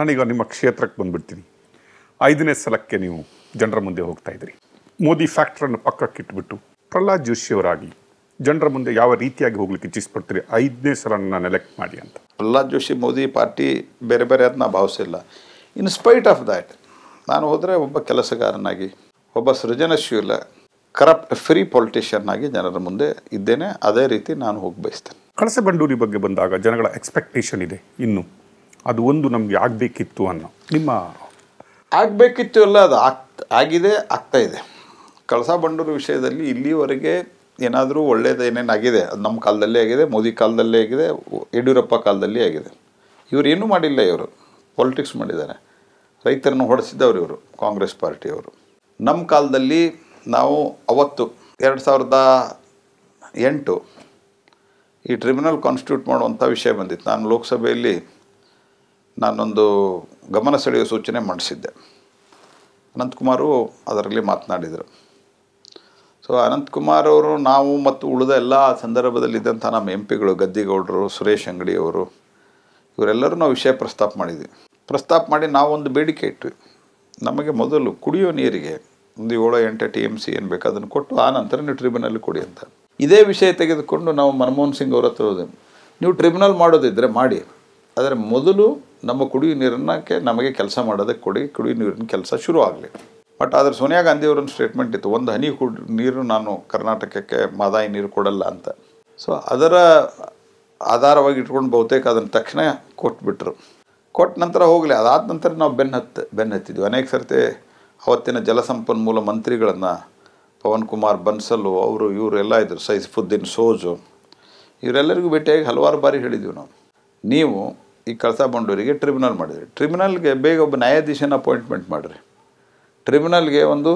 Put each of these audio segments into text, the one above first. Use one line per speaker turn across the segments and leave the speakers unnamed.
ನಾನೀಗ ನಿಮ್ಮ ಕ್ಷೇತ್ರಕ್ಕೆ ಬಂದ್ಬಿಡ್ತೀನಿ ಐದನೇ ಸಲಕ್ಕೆ ನೀವು ಜನರ ಮುಂದೆ ಹೋಗ್ತಾ ಇದ್ದೀರಿ ಮೋದಿ ಫ್ಯಾಕ್ಟ್ರನ್ನು ಇಟ್ಬಿಟ್ಟು ಪ್ರಹ್ಲಾದ್ ಜೋಶಿಯವರಾಗಿ ಜನರ ಮುಂದೆ ಯಾವ ರೀತಿಯಾಗಿ ಹೋಗ್ಲಿಕ್ಕೆ ಇಚ್ಛಿಸ್ಪಡ್ತೀರಿ ಐದನೇ ಸಲ ನಾನು ಎಲೆಕ್ಟ್ ಮಾಡಿ ಅಂತ ಪ್ರಹ್ಲಾದ್ ಜೋಶಿ ಮೋದಿ ಪಾರ್ಟಿ ಬೇರೆ ಬೇರೆ ಅದನ್ನ ಭಾವಿಸಿಲ್ಲ ಸ್ಪೈಟ್ ಆಫ್ ದ್ಯಾಟ್ ನಾನು ಹೋದರೆ ಒಬ್ಬ ಕೆಲಸಗಾರನಾಗಿ ಒಬ್ಬ ಸೃಜನಶೀಲ ಕರಪ್ಟ್ ಫ್ರೀ ಪೊಲಿಟಿಷಿಯನ್ ಆಗಿ ಜನರ ಮುಂದೆ ಇದ್ದೇನೆ ಅದೇ ರೀತಿ ನಾನು ಹೋಗಿ ಬಯಸ್ತೇನೆ ಕಳಸೆ ಬಂಡೂರಿ ಬಗ್ಗೆ ಬಂದಾಗ ಜನಗಳ ಎಕ್ಸ್ಪೆಕ್ಟೇಷನ್ ಇದೆ ಇನ್ನು ಅದು ಒಂದು ನಮಗೆ ಆಗಬೇಕಿತ್ತು ಅನ್ನೋ ನಿಮ್ಮ ಆಗಬೇಕಿತ್ತು ಅಲ್ಲ ಅದು ಆಗ್ ಆಗಿದೆ ಆಗ್ತಾ ಇದೆ ಕಳಸಾ ಬಂಡೂರು ವಿಷಯದಲ್ಲಿ ಇಲ್ಲಿವರೆಗೆ ಏನಾದರೂ ಒಳ್ಳೆಯದು ಏನೇನಾಗಿದೆ ಅದು ನಮ್ಮ ಕಾಲದಲ್ಲೇ ಆಗಿದೆ ಮೋದಿ ಕಾಲದಲ್ಲೇ ಆಗಿದೆ ಯಡಿಯೂರಪ್ಪ ಕಾಲದಲ್ಲಿ ಆಗಿದೆ ಇವರು ಏನೂ ಮಾಡಿಲ್ಲ ಇವರು ಪಾಲಿಟಿಕ್ಸ್ ಮಾಡಿದ್ದಾರೆ ರೈತರನ್ನು ಹೊಡೆಸಿದ್ದವ್ರು ಇವರು ಕಾಂಗ್ರೆಸ್ ಪಾರ್ಟಿಯವರು ನಮ್ಮ ಕಾಲದಲ್ಲಿ ನಾವು ಅವತ್ತು ಎರಡು ಸಾವಿರದ ಎಂಟು ಈ ಟ್ರಿಬ್ಯುನಲ್ ಕಾನ್ಸ್ಟಿಟ್ಯೂಟ್ ಮಾಡುವಂಥ ವಿಷಯ ಬಂದಿತ್ತು ನಾನು ಲೋಕಸಭೆಯಲ್ಲಿ ನಾನೊಂದು ಗಮನ ಸೆಳೆಯುವ ಸೂಚನೆ ಮಾಡಿಸಿದ್ದೆ ಅನಂತಕುಮಾರು ಅದರಲ್ಲಿ ಮಾತನಾಡಿದರು ಸೊ ಅನಂತಕುಮಾರ್ ಅವರು ನಾವು ಮತ್ತು ಉಳಿದ ಎಲ್ಲ ಸಂದರ್ಭದಲ್ಲಿದ್ದಂಥ ನಮ್ಮ ಎಂ ಪಿಗಳು ಗದ್ದಿಗೌಡರು ಸುರೇಶ್ ಅಂಗಡಿಯವರು ಇವರೆಲ್ಲರೂ ನಾವು ವಿಷಯ ಪ್ರಸ್ತಾಪ ಮಾಡಿದ್ವಿ ಪ್ರಸ್ತಾಪ ಮಾಡಿ ನಾವೊಂದು ಬೇಡಿಕೆ ಇಟ್ವಿ ನಮಗೆ ಮೊದಲು ಕುಡಿಯೋ ನೀರಿಗೆ ಒಂದು ಏಳು ಎಂಟು ಟಿ ಎಮ್ ಸಿ ಏನು ಬೇಕು ಅದನ್ನು ಕೊಟ್ಟು ಆ ನಂತರ ನೀವು ಟ್ರಿಬ್ಯುನಲ್ ಕೊಡಿ ಅಂತ ಇದೇ ವಿಷಯ ತೆಗೆದುಕೊಂಡು ನಾವು ಮನಮೋಹನ್ ಸಿಂಗ್ ಅವರ ಹತ್ರ ನೀವು ಟ್ರಿಬ್ಯುನಲ್ ಮಾಡೋದಿದ್ದರೆ ಮಾಡಿ ಆದರೆ ಮೊದಲು ನಮ್ಮ ಕುಡಿಯುವ ನೀರನ್ನಕ್ಕೆ ನಮಗೆ ಕೆಲಸ ಮಾಡೋದಕ್ಕೆ ಕೊಡಿ ಕುಡಿಯುವ ನೀರಿನ ಕೆಲಸ ಶುರು ಆಗಲಿ ಬಟ್ ಆದರೆ ಸೋನಿಯಾ ಗಾಂಧಿ ಸ್ಟೇಟ್ಮೆಂಟ್ ಇತ್ತು ಒಂದು ಹನಿ ಕುಡ್ ನೀರು ನಾನು ಕರ್ನಾಟಕಕ್ಕೆ ಮಾದಾಯಿ ನೀರು ಕೊಡಲ್ಲ ಅಂತ ಸೊ ಅದರ ಆಧಾರವಾಗಿ ಇಟ್ಕೊಂಡು ಬಹುತೇಕ ಅದನ್ನು ತಕ್ಷಣ ಕೊಟ್ಬಿಟ್ರು ಕೊಟ್ಟ ನಂತರ ಹೋಗಲಿ ಅದಾದ ನಂತರ ನಾವು ಬೆನ್ನು ಹತ್ತು ಬೆನ್ನು ಹತ್ತಿದ್ವಿ ಅನೇಕ ಸರ್ತಿ ಅವತ್ತಿನ ಜಲಸಂಪನ್ಮೂಲ ಮಂತ್ರಿಗಳನ್ನು ಪವನ್ ಕುಮಾರ್ ಬನ್ಸಲು ಅವರು ಇವರೆಲ್ಲ ಇದ್ದರು ಸೈಸ್ಫುದ್ದೀನ್ ಸೋಜು ಇವರೆಲ್ಲರಿಗೂ ಭೇಟಿಯಾಗಿ ಹಲವಾರು ಬಾರಿ ಹೇಳಿದ್ವಿ ನಾವು ನೀವು ಈ ಕಳಸ ಬಂಡೂರಿಗೆ ಟ್ರಿಬ್ಯುನಲ್ ಮಾಡಿದ್ರಿ ಟ್ರಿಬ್ಯುನಲ್ಗೆ ಬೇಗ ಒಬ್ಬ ನ್ಯಾಯಾಧೀಶನ ಅಪಾಯಿಂಟ್ಮೆಂಟ್ ಮಾಡಿರಿ ಟ್ರಿಬ್ಯುನಲ್ಗೆ ಒಂದು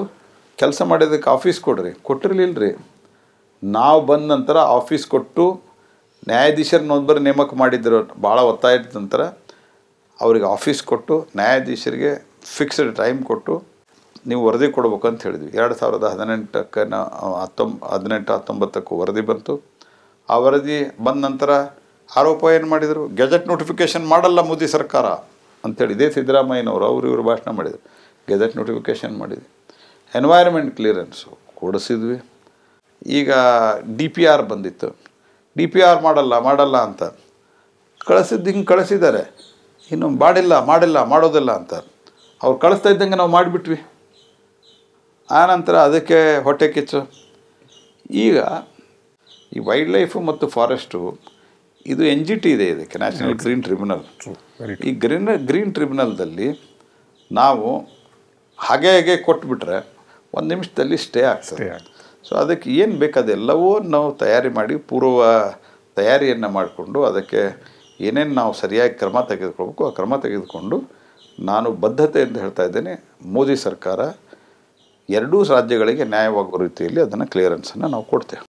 ಕೆಲಸ ಮಾಡಿದ್ದಕ್ಕೆ ಆಫೀಸ್ ಕೊಡ್ರಿ ರೀ ನಾವು ಬಂದ ನಂತರ ಆಫೀಸ್ ಕೊಟ್ಟು ನ್ಯಾಯಾಧೀಶರನ್ನೊಬ್ಬರು ನೇಮಕ ಮಾಡಿದ್ರು ಭಾಳ ಒತ್ತಾಯ ನಂತರ ಅವ್ರಿಗೆ ಆಫೀಸ್ ಕೊಟ್ಟು ನ್ಯಾಯಾಧೀಶರಿಗೆ ಫಿಕ್ಸ್ಡ್ ಟೈಮ್ ಕೊಟ್ಟು ನೀವು ವರದಿ ಕೊಡ್ಬೇಕಂತ ಹೇಳಿದ್ವಿ ಎರಡು ಸಾವಿರದ ಹದಿನೆಂಟಕ್ಕೆ ಹತ್ತೊಂಬ ಹದಿನೆಂಟು ಹತ್ತೊಂಬತ್ತಕ್ಕೂ ವರದಿ ಬಂತು ಆ ವರದಿ ಬಂದ ನಂತರ ಆರೋಪ ಏನು ಮಾಡಿದರು ಗೆಜೆಟ್ ನೋಟಿಫಿಕೇಷನ್ ಮಾಡಲ್ಲ ಮೋದಿ ಸರ್ಕಾರ ಅಂಥೇಳಿ ಇದೇ ಸಿದ್ದರಾಮಯ್ಯನವರು ಅವರು ಇವರು ಭಾಷಣ ಮಾಡಿದರು ಗೆಜೆಟ್ ನೋಟಿಫಿಕೇಷನ್ ಮಾಡಿದೆ ಎನ್ವೈರ್ಮೆಂಟ್ ಕ್ಲಿಯರೆನ್ಸು ಕೊಡಿಸಿದ್ವಿ ಈಗ ಡಿ ಪಿ ಆರ್ ಬಂದಿತ್ತು ಡಿ ಪಿ ಆರ್ ಮಾಡಲ್ಲ ಮಾಡಲ್ಲ ಅಂತ ಕಳಿಸಿದ್ದು ಹಿಂಗೆ ಕಳಿಸಿದ್ದಾರೆ ಇನ್ನು ಮಾಡಿಲ್ಲ ಮಾಡಿಲ್ಲ ಮಾಡೋದಿಲ್ಲ ಅಂತ ಅವ್ರು ಕಳಿಸ್ತಾ ಇದ್ದಂಗೆ ನಾವು ಮಾಡಿಬಿಟ್ವಿ ಆನಂತರ ಅದಕ್ಕೆ ಹೊಟ್ಟೆ ಕಿಚ್ಚು ಈಗ ಈ ವೈಲ್ಡ್ ಲೈಫು ಮತ್ತು ಫಾರೆಸ್ಟು ಇದು ಎನ್ ಜಿ ಟಿ ಇದೆ ಇದಕ್ಕೆ ನ್ಯಾಷನಲ್ ಗ್ರೀನ್ ಟ್ರಿಬ್ಯುನಲ್ ಈ ಗ್ರೀನ್ ಗ್ರೀನ್ ಟ್ರಿಬ್ಯುನಲ್ದಲ್ಲಿ ನಾವು ಹಾಗೆ ಹಾಗೆ ಕೊಟ್ಬಿಟ್ರೆ ಒಂದು ನಿಮಿಷದಲ್ಲಿ ಸ್ಟೇ ಆಗ್ತದೆ ಸೊ ಅದಕ್ಕೆ ಏನು ಬೇಕಾದೆಲ್ಲವೂ ನಾವು ತಯಾರಿ ಮಾಡಿ ಪೂರ್ವ ತಯಾರಿಯನ್ನು ಮಾಡಿಕೊಂಡು ಅದಕ್ಕೆ ಏನೇನು ನಾವು ಸರಿಯಾಗಿ ಕ್ರಮ ತೆಗೆದುಕೊಳ್ಬೇಕು ಆ ಕ್ರಮ ತೆಗೆದುಕೊಂಡು ನಾನು ಬದ್ಧತೆ ಅಂತ ಹೇಳ್ತಾ ಇದ್ದೇನೆ ಮೋದಿ ಸರ್ಕಾರ ಎರಡೂ ರಾಜ್ಯಗಳಿಗೆ ನ್ಯಾಯವಾಗುವ ರೀತಿಯಲ್ಲಿ ಅದನ್ನು ಕ್ಲಿಯರೆನ್ಸನ್ನು ನಾವು ಕೊಡ್ತೇವೆ